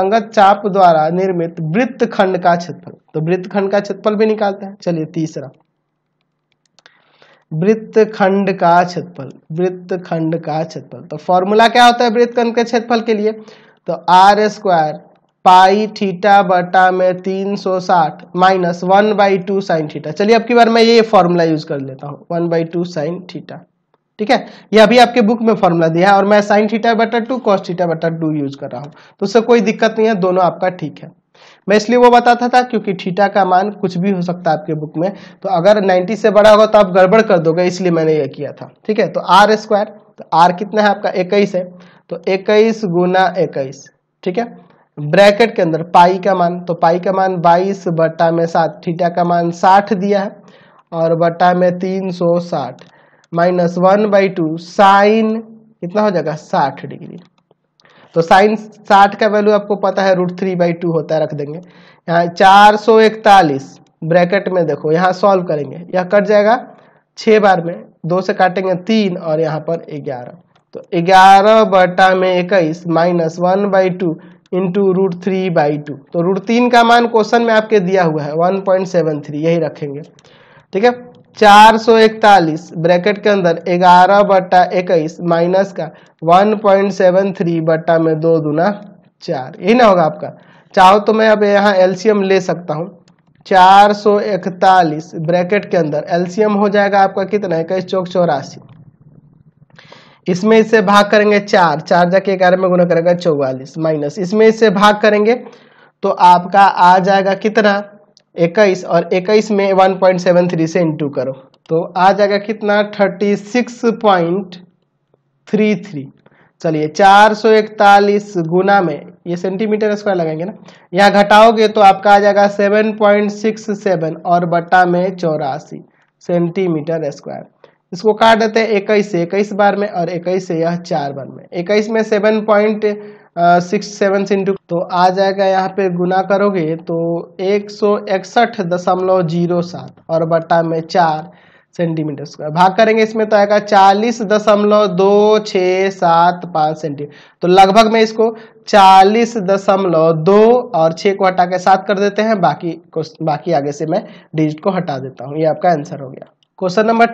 अंगत चाप द्वारा निर्मित वृत्त खंड का क्षेत्रफल तो वृत्त खंड का क्षेत्रफल भी निकालते हैं चलिए तीसरा वृत्त खंड का क्षेत्रफल वृत्त खंड का क्षेत्रफल तो फॉर्मूला क्या होता है वृत्त खंड के क्षेत्रफल के लिए तो आर स्क्वायर पाई थीटा बटा में 360 minus one by two sine theta चलिए अब की बार मैं ये फॉर्मूला यूज कर लेता हूं one by two sine theta ठीक है ये अभी आपके बुक में फॉर्मूला दिया है और मैं साइन थीटा बटा टू कॉस थीटा बटा टू यूज कर रहा हूँ तो उससे कोई दिक्कत नहीं है दोनों आपका ठीक है मैं इसलिए वो बताता था क्योंकि थीटा का मान कुछ भी हो सकता है आपके बुक में तो अगर 90 से बड़ा होगा तो आप गड़बड़ कर दोगे इसलिए मैंने ये किया था ठीक है तो आर स्क्वायर तो आर कितना है आपका इक्कीस है तो इक्कीस गुना इक्कीस ठीक है ब्रैकेट के अंदर पाई का मान तो पाई का मान बाईस बट्टा में सात थीटा का मान साठ दिया है और बट्टा में तीन सौ साठ minus one by two sine कितना हो जाएगा साठ डिग्री तो साइन साठ का वैल्यू आपको पता है रूट थ्री बाई टू होता है रख देंगे यहाँ चार सौ इकतालीस ब्रैकेट में देखो यहाँ सॉल्व करेंगे यह कट जाएगा छः बार में दो से काटेंगे तीन और यहाँ पर ग्यारह तो ग्यारह बटा में इक्कीस minus one by two into root three by two तो रूट तीन का मान क्वेश्चन में आपके दिया हुआ है वन पॉइंट सेवन थ्री यही रखेंगे ठीक है चार सौ इकतालीस ब्रैकेट के अंदर 11 बट्टा इक्कीस माइनस का वन पॉइंट सेवन थ्री बट्टा में दो दुना चार यही ना होगा आपका चाहो तो मैं अब यहाँ एलसीएम ले सकता हूँ चार इकतालीस ब्रैकेट के अंदर एलसीएम हो जाएगा आपका कितना इक्कीस चौक चौरासी इसमें इससे भाग करेंगे चार चार जाके ग्यारह में गुना करेगा चौवालीस माइनस इसमें इससे भाग करेंगे तो आपका आ जाएगा कितना इक्कीस और इक्कीस में वन पॉइंट सेवन थ्री से इंटू करो तो आ जाएगा कितना thirty six point three three चलिए चार सौ इकतालीस गुना में ये सेंटीमीटर स्क्वायर लगाएंगे ना यहाँ घटाओगे तो आपका आ जाएगा सेवन पॉइंट सिक्स सेवन और बट्टा में चौरासी सेंटीमीटर स्क्वायर इसको काट देते हैं इक्कीस से इक्कीस बार में और इक्कीस से यह चार बार में इक्कीस में seven point six seven into तो आ जाएगा यहाँ पे गुना करोगे तो एक सौ इकसठ दशमलव जीरो सात और बट्टा में चार सेंटीमीटर स्क्वायर भाग करेंगे इसमें तो आएगा चालीस दशमलव दो छ सात पाँच सेंटीमीटर तो लगभग मैं इसको चालीस दशमलव दो और छः को हटा के सात कर देते हैं बाकी बाकी आगे से मैं डिजिट को हटा देता हूँ ये आपका आंसर हो गया क्वेश्चन नंबर